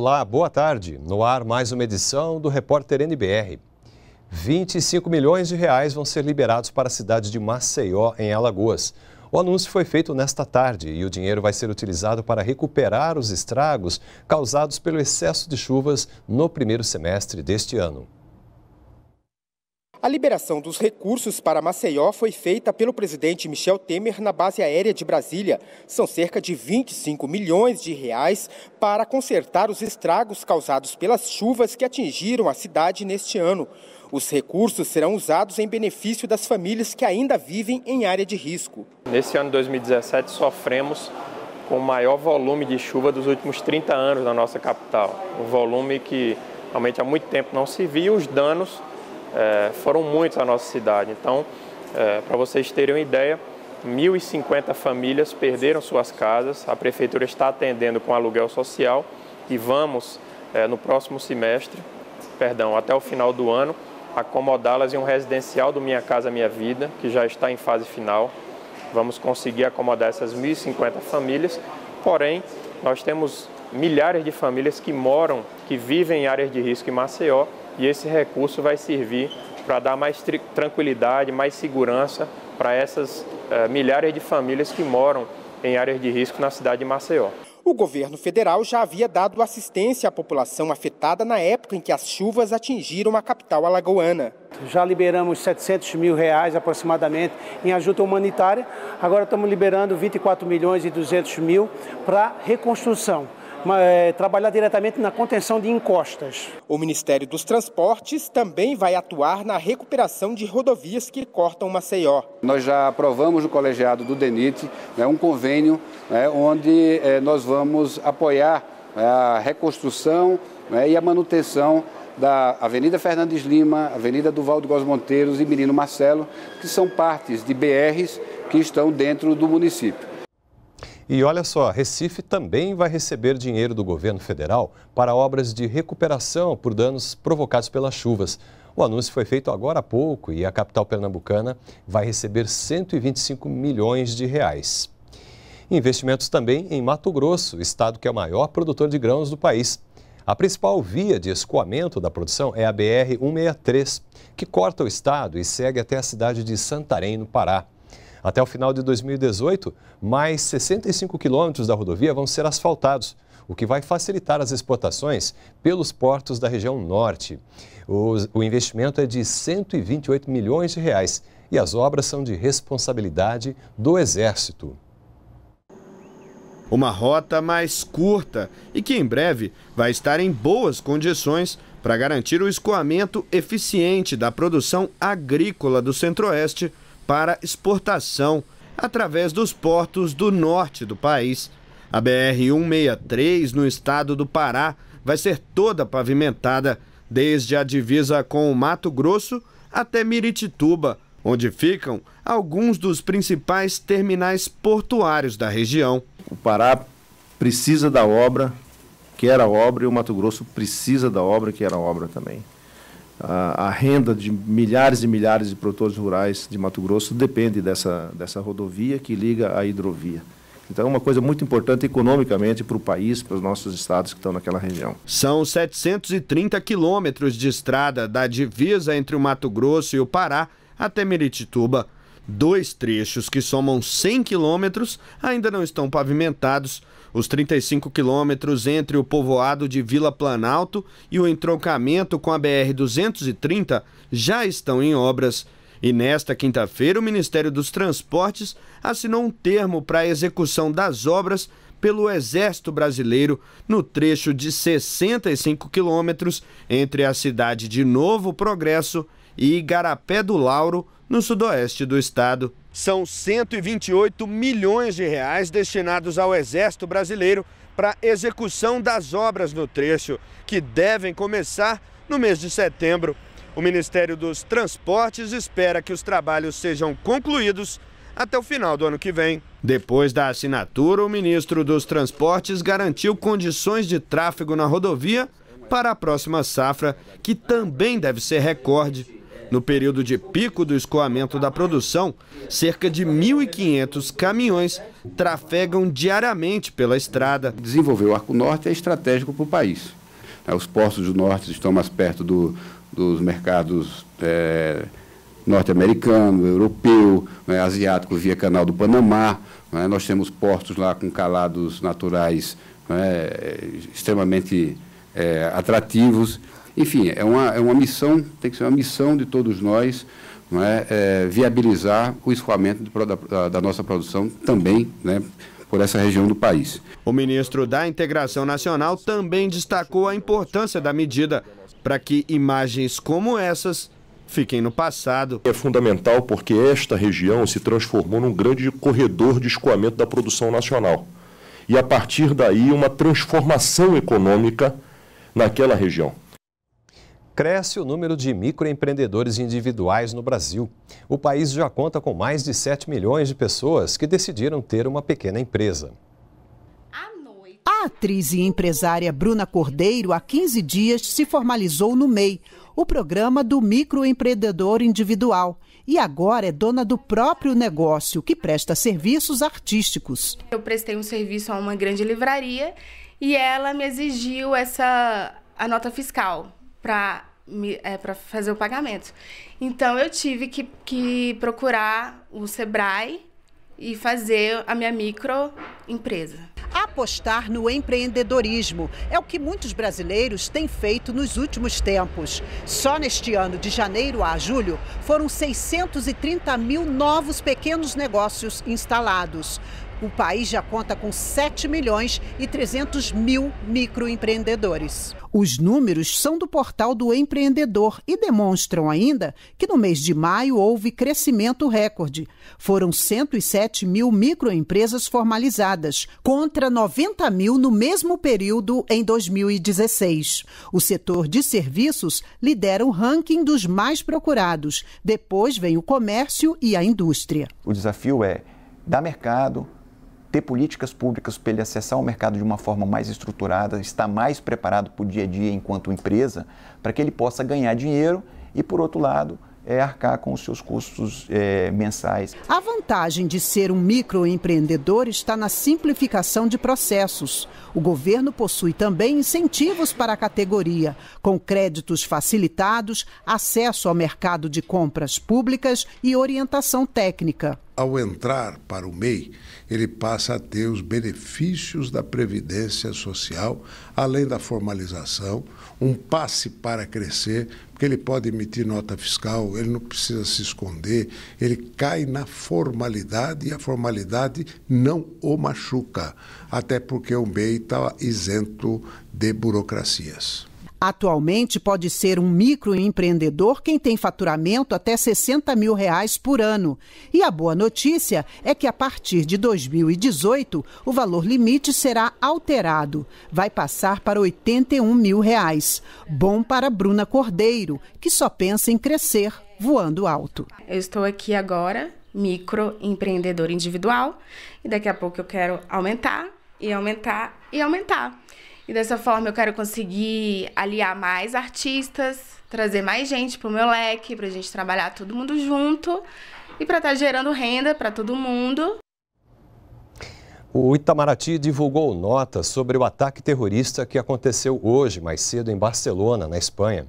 Olá, boa tarde. No ar, mais uma edição do Repórter NBR. 25 milhões de reais vão ser liberados para a cidade de Maceió, em Alagoas. O anúncio foi feito nesta tarde e o dinheiro vai ser utilizado para recuperar os estragos causados pelo excesso de chuvas no primeiro semestre deste ano. A liberação dos recursos para Maceió foi feita pelo presidente Michel Temer na base aérea de Brasília. São cerca de 25 milhões de reais para consertar os estragos causados pelas chuvas que atingiram a cidade neste ano. Os recursos serão usados em benefício das famílias que ainda vivem em área de risco. Nesse ano de 2017 sofremos com o maior volume de chuva dos últimos 30 anos na nossa capital. Um volume que realmente há muito tempo não se via, os danos é, foram muitos à nossa cidade. Então, é, para vocês terem uma ideia, 1.050 famílias perderam suas casas, a prefeitura está atendendo com aluguel social e vamos, é, no próximo semestre, perdão, até o final do ano, acomodá-las em um residencial do Minha Casa Minha Vida, que já está em fase final. Vamos conseguir acomodar essas 1.050 famílias, porém, nós temos milhares de famílias que moram, que vivem em áreas de risco em Maceió e esse recurso vai servir para dar mais tranquilidade, mais segurança para essas uh, milhares de famílias que moram em áreas de risco na cidade de Maceió. O governo federal já havia dado assistência à população afetada na época em que as chuvas atingiram a capital alagoana. Já liberamos 700 mil reais aproximadamente em ajuda humanitária, agora estamos liberando 24 milhões e 200 mil para reconstrução. É, trabalhar diretamente na contenção de encostas. O Ministério dos Transportes também vai atuar na recuperação de rodovias que cortam Maceió. Nós já aprovamos no colegiado do DENIT né, um convênio né, onde é, nós vamos apoiar né, a reconstrução né, e a manutenção da Avenida Fernandes Lima, Avenida Duval de Góes Monteiros e Menino Marcelo, que são partes de BRs que estão dentro do município. E olha só, Recife também vai receber dinheiro do governo federal para obras de recuperação por danos provocados pelas chuvas. O anúncio foi feito agora há pouco e a capital pernambucana vai receber 125 milhões de reais. Investimentos também em Mato Grosso, estado que é o maior produtor de grãos do país. A principal via de escoamento da produção é a BR-163, que corta o estado e segue até a cidade de Santarém, no Pará. Até o final de 2018, mais 65 quilômetros da rodovia vão ser asfaltados, o que vai facilitar as exportações pelos portos da região norte. O, investimento é de 128 milhões de reais e as obras são de responsabilidade do Exército. Uma rota mais curta e que em breve vai estar em boas condições para garantir o escoamento eficiente da produção agrícola do Centro-Oeste para exportação através dos portos do norte do país. A BR-163, no estado do Pará, vai ser toda pavimentada, desde a divisa com o Mato Grosso até Miritituba, onde ficam alguns dos principais terminais portuários da região. O Pará precisa da obra, que era obra, e o Mato Grosso precisa da obra, que era obra também a, renda de milhares e milhares de produtores rurais de Mato Grosso depende dessa, dessa rodovia que liga à hidrovia. Então, é uma coisa muito importante economicamente para o país, para os nossos estados que estão naquela região. São 730 quilômetros de estrada da divisa entre o Mato Grosso e o Pará até Meritituba. Dois trechos que somam 100 quilômetros ainda não estão pavimentados. Os 35 quilômetros entre o povoado de Vila Planalto e o entroncamento com a BR-230 já estão em obras. E nesta quinta-feira, o Ministério dos Transportes assinou um termo para a execução das obras pelo Exército Brasileiro no trecho de 65 quilômetros entre a cidade de Novo Progresso e e Igarapé do Lauro, no sudoeste do estado. São 128 milhões de reais destinados ao Exército Brasileiro para execução das obras no trecho, que devem começar no mês de setembro. O Ministério dos Transportes espera que os trabalhos sejam concluídos até o final do ano que vem. Depois da assinatura, o ministro dos Transportes garantiu condições de tráfego na rodovia para a próxima safra, que também deve ser recorde. No período de pico do escoamento da produção, cerca de 1.500 caminhões trafegam diariamente pela estrada. Desenvolver o Arco Norte é estratégico para o país. Né, os portos do norte estão mais perto do, dos mercados é, norte-americano, europeu, né, asiático via Canal do Panamá. Né, nós temos portos lá com calados naturais né, extremamente é, atrativos. Enfim, é uma, é uma missão, tem que ser uma missão de todos nós é? É, viabilizar o escoamento da, da, nossa produção também né, por essa região do país. O ministro da Integração Nacional também destacou a importância da medida para que imagens como essas fiquem no passado. É fundamental porque esta região se transformou num grande corredor de escoamento da produção nacional. E a partir daí, uma transformação econômica naquela região. Cresce o número de microempreendedores individuais no Brasil. O país já conta com mais de 7 milhões de pessoas que decidiram ter uma pequena empresa. A atriz e empresária Bruna Cordeiro, há 15 dias, se formalizou no MEI, o programa do microempreendedor individual. E agora é dona do próprio negócio, que presta serviços artísticos. Eu prestei um serviço a uma grande livraria e ela me exigiu essa a nota fiscal para é, para fazer o pagamento. Então eu tive que, que procurar o Sebrae e fazer a minha microempresa. Apostar no empreendedorismo é o que muitos brasileiros têm feito nos últimos tempos. Só neste ano, de janeiro a julho, foram 630 mil novos pequenos negócios instalados. O país já conta com 7 milhões e 300 mil microempreendedores. Os números são do portal do empreendedor e demonstram ainda que no mês de maio houve crescimento recorde. Foram 107 mil microempresas formalizadas, contra 90 mil no mesmo período em 2016. O setor de serviços lidera o ranking dos mais procurados. Depois vem o comércio e a indústria. O desafio é dar mercado, ter políticas públicas para ele acessar o mercado de uma forma mais estruturada, estar mais preparado para o dia a dia enquanto empresa, para que ele possa ganhar dinheiro e, por outro lado, é arcar com os seus custos é, mensais. A vantagem de ser um microempreendedor está na simplificação de processos. O governo possui também incentivos para a categoria, com créditos facilitados, acesso ao mercado de compras públicas e orientação técnica ao entrar para o MEI, ele passa a ter os benefícios da Previdência Social, além da formalização, um passe para crescer, porque ele pode emitir nota fiscal, ele não precisa se esconder, ele cai na formalidade e a formalidade não o machuca, até porque o MEI está isento de burocracias. Atualmente, pode ser um microempreendedor quem tem faturamento até 60 mil reais por ano. E a boa notícia é que, a partir de 2018, o valor limite será alterado. Vai passar para 81 mil reais. Bom para Bruna Cordeiro, que só pensa em crescer voando alto. Eu estou aqui agora, microempreendedor individual, e daqui a pouco eu quero aumentar, e aumentar, e aumentar. E dessa forma eu quero conseguir aliar mais artistas, trazer mais gente pro meu leque, pra gente trabalhar todo mundo junto e para estar tá gerando renda para todo mundo. O Itamaraty divulgou notas sobre o ataque terrorista que aconteceu hoje, mais cedo, em Barcelona, na Espanha.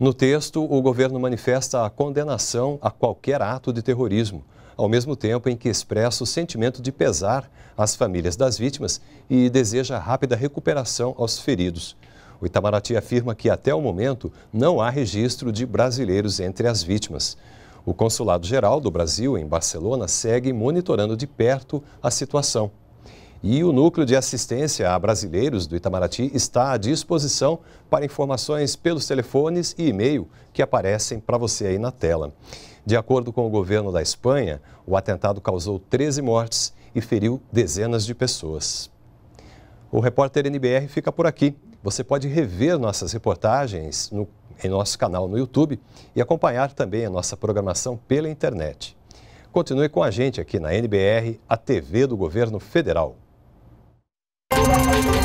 No texto, o governo manifesta a condenação a qualquer ato de terrorismo, ao mesmo tempo em que expressa o sentimento de pesar às famílias das vítimas e deseja rápida recuperação aos feridos. O Itamaraty afirma que até o momento não há registro de brasileiros entre as vítimas. O Consulado Geral do Brasil em Barcelona segue monitorando de perto a situação. E o Núcleo de Assistência a Brasileiros do Itamaraty está à disposição para informações pelos telefones e e-mail que aparecem para você aí na tela. De acordo com o governo da Espanha, o atentado causou 13 mortes e feriu dezenas de pessoas. O repórter NBR fica por aqui. Você pode rever nossas reportagens no, em nosso canal no YouTube e acompanhar também a nossa programação pela internet. Continue com a gente aqui na NBR, a TV do Governo Federal. Thank you.